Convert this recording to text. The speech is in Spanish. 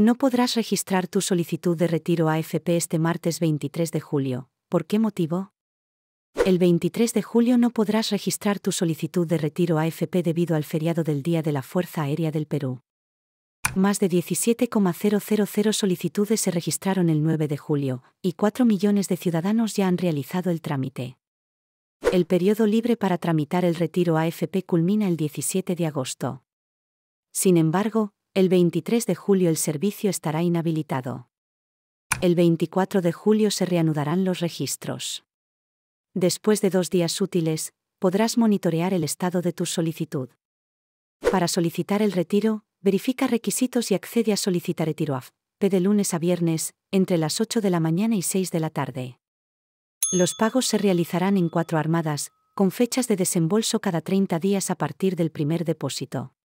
No podrás registrar tu solicitud de retiro AFP este martes 23 de julio. ¿Por qué motivo? El 23 de julio no podrás registrar tu solicitud de retiro AFP debido al feriado del Día de la Fuerza Aérea del Perú. Más de 17,000 solicitudes se registraron el 9 de julio, y 4 millones de ciudadanos ya han realizado el trámite. El periodo libre para tramitar el retiro AFP culmina el 17 de agosto. Sin embargo, el 23 de julio el servicio estará inhabilitado. El 24 de julio se reanudarán los registros. Después de dos días útiles, podrás monitorear el estado de tu solicitud. Para solicitar el retiro, verifica requisitos y accede a solicitar Retiro AFP de lunes a viernes, entre las 8 de la mañana y 6 de la tarde. Los pagos se realizarán en cuatro armadas, con fechas de desembolso cada 30 días a partir del primer depósito.